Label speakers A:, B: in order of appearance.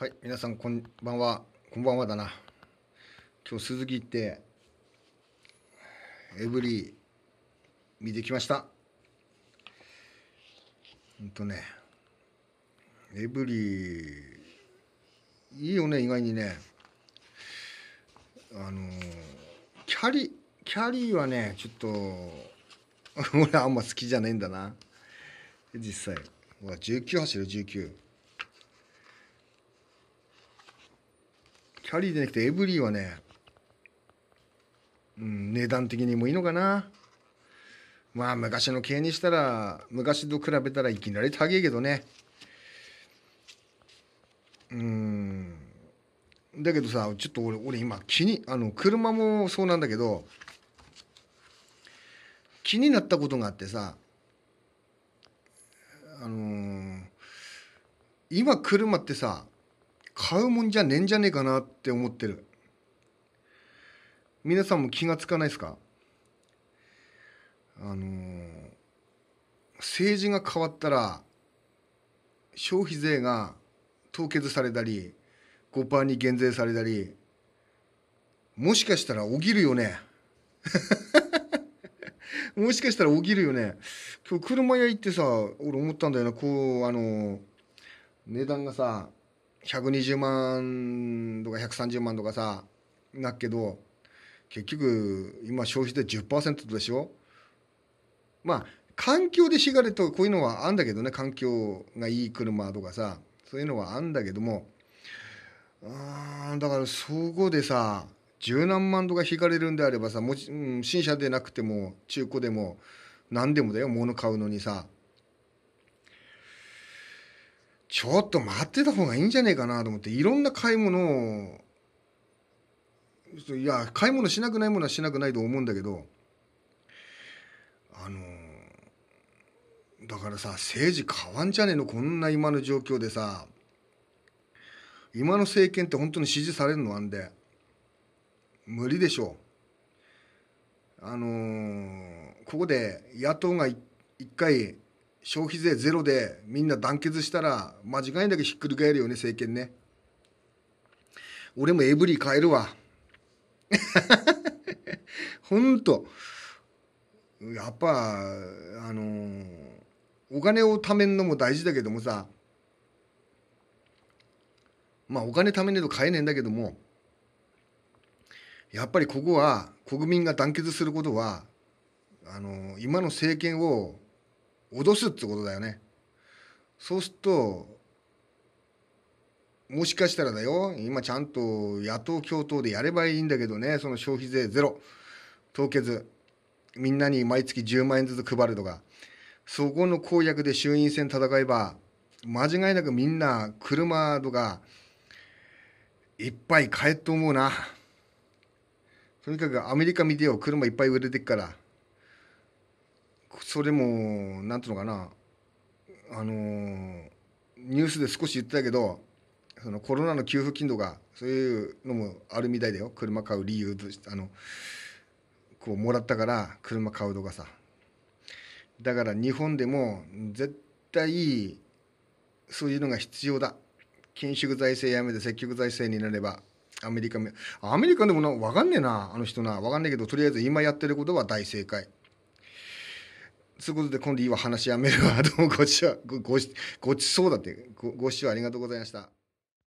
A: はい、皆さんこんばんは。こんばんはだな。今日鈴木行って、エブリー見てきました。ほんとね、エブリー、いいよね、意外にね。あの、キャリ、キャリーはね、ちょっと、俺あんま好きじゃねえんだな。実際。ほら、19走る、19。キャリーじゃなくてエブリーはね、うん、値段的にもいいのかな。まあ、昔の系にしたら、昔と比べたらいきなり高いけどね。うん。だけどさ、ちょっと俺、俺今気に、あの、車もそうなんだけど、気になったことがあってさ、あのー、今車ってさ、買うもんじゃねえんじゃねえかなって思ってる皆さんも気がつかないですかあのー、政治が変わったら消費税が凍結されたり5%に減税されたりもしかしたら起きるよね もしかしたら起きるよね今日車屋行ってさ俺思ったんだよなこうあのー、値段がさ120万とか130万とかさっけど結局今消費税10%でしょまあ環境でしがれとこういうのはあんだけどね環境がいい車とかさそういうのはあんだけどもあだからそこでさ十何万とか引かれるんであればさもち、うん、新車でなくても中古でも何でもだよ物買うのにさちょっと待ってた方がいいんじゃねえかなと思って、いろんな買い物を、いや、買い物しなくないものはしなくないと思うんだけど、あの、だからさ、政治変わんじゃねえの、こんな今の状況でさ、今の政権って本当に支持されるのあんで、無理でしょう。あのここで野党が一回、消費税ゼロでみんな団結したら間違いなくひっくり返るよね政権ね俺もエブリィ変えるわ ほんとやっぱあのお金を貯めんのも大事だけどもさまあお金貯めねえと買えねえんだけどもやっぱりここは国民が団結することはあの今の政権を脅すってことだよね。そうするともしかしたらだよ今ちゃんと野党共闘でやればいいんだけどねその消費税ゼロ凍結みんなに毎月10万円ずつ配るとかそこの公約で衆院選戦えば間違いなくみんな車とかいっぱい買えと思うなとにかくアメリカ見てよ車いっぱい売れてっからそれも何ていうのかなあのニュースで少し言ってたけどそのコロナの給付金とかそういうのもあるみたいだよ車買う理由としてあのこうもらったから車買うとかさだから日本でも絶対そういうのが必要だ緊縮財政やめて積極財政になればアメリカアメリカでもな分かんねえなあの人な分かんねえけどとりあえず今やってることは大正解。そういうことで今度今話やめるわどうもごちそうごちそうだってごご視聴ありがとうございました。